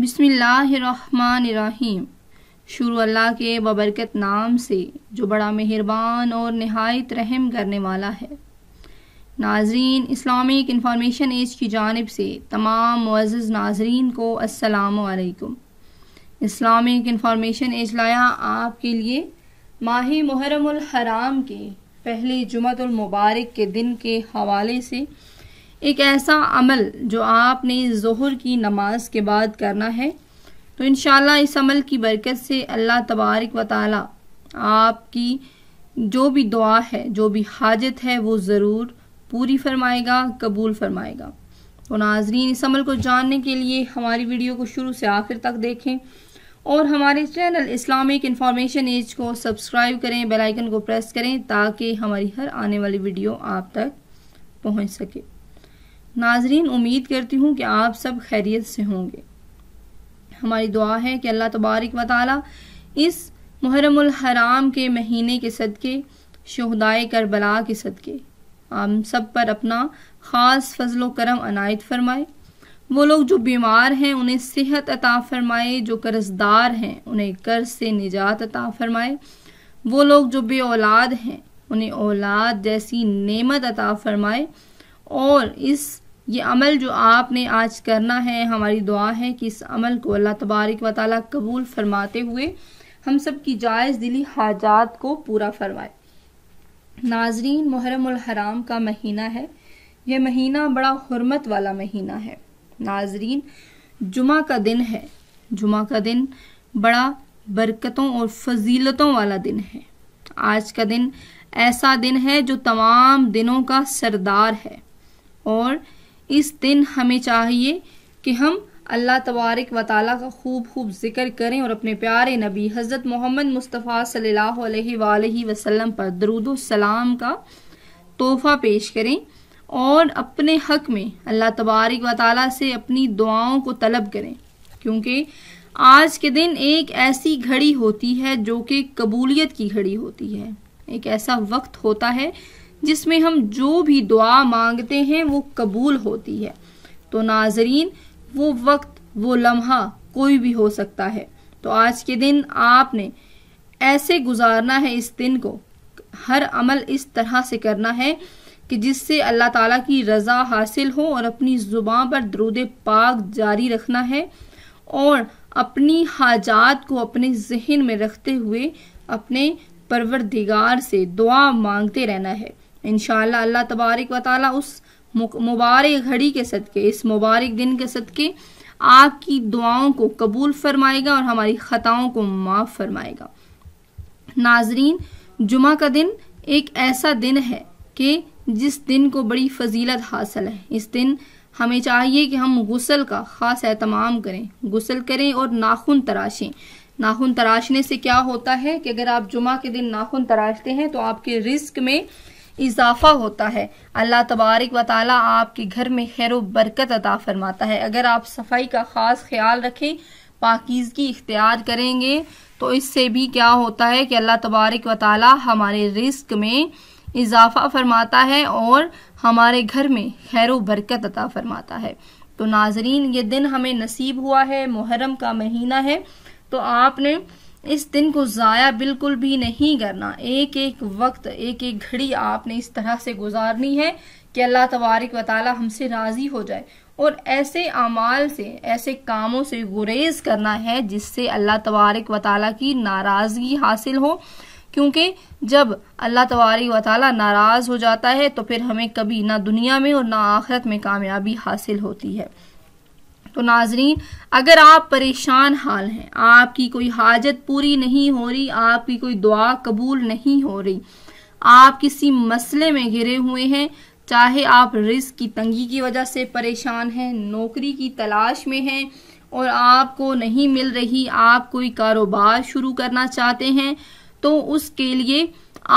बिस्मिल्लाहिर्रहमानिर्रहीम शुरू अल्लाह के बबरकत नाम से जो बड़ा मेहरबान और नहायत रहम करने वाला है नाजरीन इस्लामिक इंफॉर्मेशन एज की जानब से तमाम मुआज़ नाजरीन को असलकम इस्लामिक इंफॉर्मेशन एज लाया आपके लिए माह मुहरम हराम के पहले जुमत मुबारक के दिन के हवाले से एक ऐसा अमल जो आपने जहर की नमाज के बाद करना है तो इन इस अमल की बरकत से अल्लाह तबारक व आपकी जो भी दुआ है जो भी हाजत है वो ज़रूर पूरी फरमाएगा कबूल फरमाएगा तो नाजरीन इस अमल को जानने के लिए हमारी वीडियो को शुरू से आखिर तक देखें और हमारे चैनल इस्लामिक इन्फॉर्मेशन एज को सब्सक्राइब करें बेल आइकन को प्रेस करें ताकि हमारी हर आने वाली वीडियो आप तक पहुंच सके नाजरीन उम्मीद करती हूँ कि आप सब खैरियत से होंगे हमारी दुआ है कि अल्लाह तबारक व इस मुहरम हराम के महीने के सदक़े शहदाय करबला के सदक़े हम सब पर अपना ख़ास फजलो करम अनायत फ़रमाए वो लोग जो बीमार हैं उन्हें सेहत अता फ़रमाए जो कर्जदार हैं उन्हें कर्ज से निजात अता फ़रमाए वो लोग जो बे औलाद हैं उन्हें औलाद जैसी नेमत अता फ़रमाए और इस ये अमल जो आपने आज करना है हमारी दुआ है कि इस अमल को अल्लाह तबारक व ताली कबूल फरमाते हुए हम सब की जायज़ दिली हाजात को पूरा फरमाए नाजरीन मुहरम का महीना है यह महीना बड़ा हरमत वाला महीना है नाजरीन जुमा का दिन है जुमा का दिन बड़ा बरकतों और फजीलतों वाला दिन है आज का दिन ऐसा दिन है जो तमाम दिनों का सरदार है और इस दिन हमें चाहिए कि हम अल्लाह तबारक व ताली का खूब खूब जिक्र करें और अपने प्यारे नबी हज़रत मोहम्मद मुस्तफ़ा सल्ला अलैहि पर दरुद सलाम का तोहफ़ा पेश करें और अपने हक में अल्लाह तबारक व ताल से अपनी दुआओं को तलब करें क्योंकि आज के दिन एक ऐसी घड़ी होती है जो कि कबूलियत की घड़ी होती है एक ऐसा वक्त होता है जिसमें हम जो भी दुआ मांगते हैं वो कबूल होती है तो नाजरीन वो वक्त वो लम्हा कोई भी हो सकता है तो आज के दिन आपने ऐसे गुजारना है इस दिन को हर अमल इस तरह से करना है कि जिससे अल्लाह ताला की रज़ा हासिल हो और अपनी ज़ुबान पर दरूद पाक जारी रखना है और अपनी हाजात को अपने जहन में रखते हुए अपने परवरदिगार से दुआ मांगते रहना है इन अल्लाह तबारक व ताली उस मुबारक घड़ी के सदक़े इस मुबारक दिन के सदक़े आपकी दुआओं को कबूल फरमाएगा और हमारी ख़ताओं को माफ़ फरमाएगा नाजरीन जुमा का दिन एक ऐसा दिन है कि जिस दिन को बड़ी फजीलत हासिल है इस दिन हमें चाहिए कि हम गसल का ख़ास एहतमाम करें गसल करें और नाखून तराशें नाखून तराशने से क्या होता है कि अगर आप जुमा के दिन नाखून तराशते हैं तो आपके रिस्क में इजाफा होता है अल्लाह तबारक व ताली आपके घर में खैर बरकत अता फरमाता है अगर आप सफाई का ख़ास ख्याल रखें पाकिजगी इख्तियार करेंगे तो इससे भी क्या होता है कि अल्लाह तबारक व हमारे रिस्क में इजाफा फरमाता है और हमारे घर में खैर बरकत अता फरमाता है तो नाजरीन ये दिन हमें नसीब हुआ है मुहर्रम का महीना है तो आपने इस दिन को ज़ाया बिल्कुल भी नहीं करना एक एक वक्त एक एक घड़ी आपने इस तरह से गुजारनी है कि अल्लाह तबारक वाली हमसे राज़ी हो जाए और ऐसे अमाल से ऐसे कामों से गुरेज करना है जिससे अल्लाह तबारक वाली की नाराज़गी हासिल हो क्योंकि जब अल्लाह तबारक वाली नाराज़ हो जाता है तो फिर हमें कभी ना दुनिया में और ना आखरत में कामयाबी हासिल होती है तो नाजरीन अगर आप परेशान हाल हैं आपकी कोई हाजत पूरी नहीं हो रही आपकी कोई दुआ कबूल नहीं हो रही आप किसी मसले में घिरे हुए हैं चाहे आप रिस्क की तंगी की वजह से परेशान हैं नौकरी की तलाश में हैं और आपको नहीं मिल रही आप कोई कारोबार शुरू करना चाहते हैं तो उसके लिए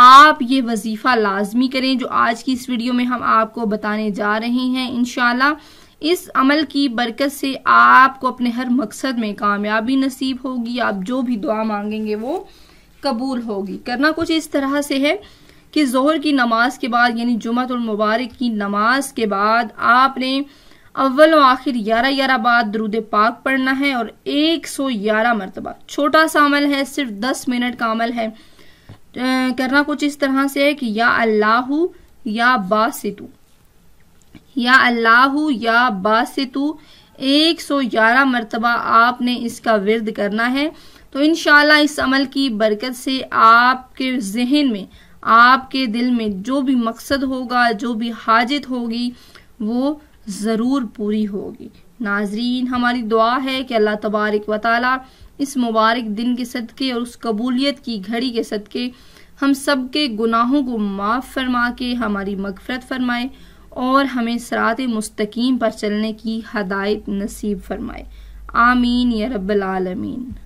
आप ये वजीफ़ा लाजमी करें जो आज की इस वीडियो में हम आपको बताने जा रहे हैं इनशाला इस अमल की बरकत से आपको अपने हर मकसद में कामयाबी नसीब होगी आप जो भी दुआ मांगेंगे वो कबूल होगी करना कुछ इस तरह से है कि जोहर की नमाज के बाद यानी मुबारक की नमाज के बाद आपने अव्वल और आखिर ग्यारह ग्यारह बाद दरुद पाक पढ़ना है और एक सौ ग्यारह मरतबा छोटा सा अमल है सिर्फ दस मिनट का अमल है करना कुछ इस तरह से है कि या अल्लाह या बासितू या अल्लाह या बासितु 111 मरतबा आपने इसका विरद करना है तो इन इस अमल की बरकत से आपके जहन में आपके दिल में जो भी मकसद होगा जो भी हाजत होगी वो ज़रूर पूरी होगी नाजरीन हमारी दुआ है कि अल्लाह तबारक व ताली इस मुबारक दिन के सदक़े और उस कबूलियत की घड़ी के सदक़े हम सब के गुनाहों को माफ़ फरमा के हमारी मगफरत फरमाए और हमें सरात मुस्तकीम पर चलने की हदायत नसीब फरमाए आमीन या रब्बल आलमीन